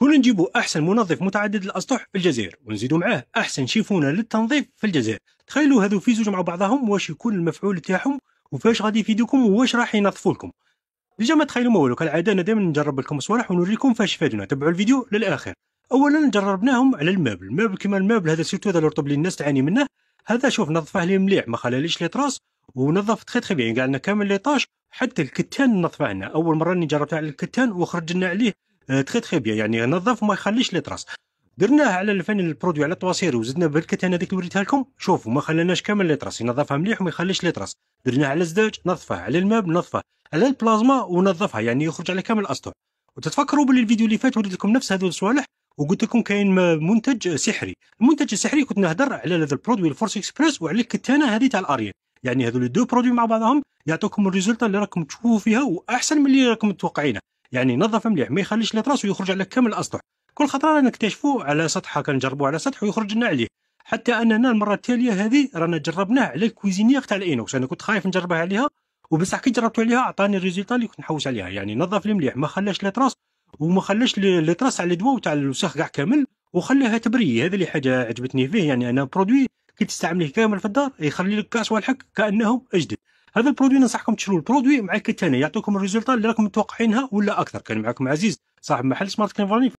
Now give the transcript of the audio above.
كون نجيبوا احسن منظف متعدد الاسطح في الجزائر ونزيدوا معاه احسن شيفونه للتنظيف في الجزائر تخيلوا هذو في زوج مع بعضهم واش يكون المفعول تاعهم وفاش غادي يفيدوكم واش راح ينظفوا لكم ديجا ما تخيلوا ما والو كالعاده انا دائما نجرب لكم صوالح ونوريكم فاش فادونا تبعوا الفيديو للاخر اولا جربناهم على المابل المابل كيما المابل هذا سيرتو هذا الرطب اللي الناس تعاني منه هذا شوف نظفه لي مليح ما خلاليش لي تراس ونظف تخي تخي بيان قالنا كامل لي طاش حتى الكتان نظفه لنا اول مره اني على الكتان وخرج لنا عليه آه، تري تري بيان يعني نظف وما يخليش لي تراس درناه على الفن البرودوي على التواصير وزدنا بركه انا هذيك اللي وريتها لكم شوفوا ما خلناش كامل لي تراس ينظفها مليح وما يخليش لي تراس درناه على الزجاج نظفه على الماب نظفه على البلازما ونظفها يعني يخرج على كامل الاسطح وتتفكروا باللي الفيديو اللي فات وريت لكم نفس هذو الصوالح وقلت لكم كاين منتج سحري المنتج السحري كنت نهضر على هذا البرودوي الفورس اكسبريس وعلى الكتانه هذه تاع الاريان يعني هذو لي دو برودوي مع بعضهم يعطوكم الريزلت اللي راكم تشوفوا فيها واحسن من اللي راكم متوقعينه يعني نظف مليح ما يخليش لي راسه يخرج على كامل الاسطح كل خطره رانا نكتشفوا على سطحه كنجربوه على سطح ويخرج لنا عليه حتى اننا المره التاليه هذه رانا جربناه على الكويزينيير تاع الاينوكس انا كنت خايف نجربها عليها وبصح كي جربته عليها عطاني الريزلت اللي كنت نحوس عليها يعني نظف لي مليح ما خلاش لي تراس وما خلاش لي تراس على الدواء تاع الوسخ كاع كامل وخلاها تبري هذا اللي حاجه عجبتني فيه يعني انا برودوي كي تستعمليه كامل في الدار يخلي لك كاس والحق كانهم اجدد هذا البرودوي ننصحكم تشروا البرودوي مع كتانه يعطيكم الريزلتات اللي راكم متوقعينها ولا اكثر كان معكم عزيز صاحب محل سمارت كلين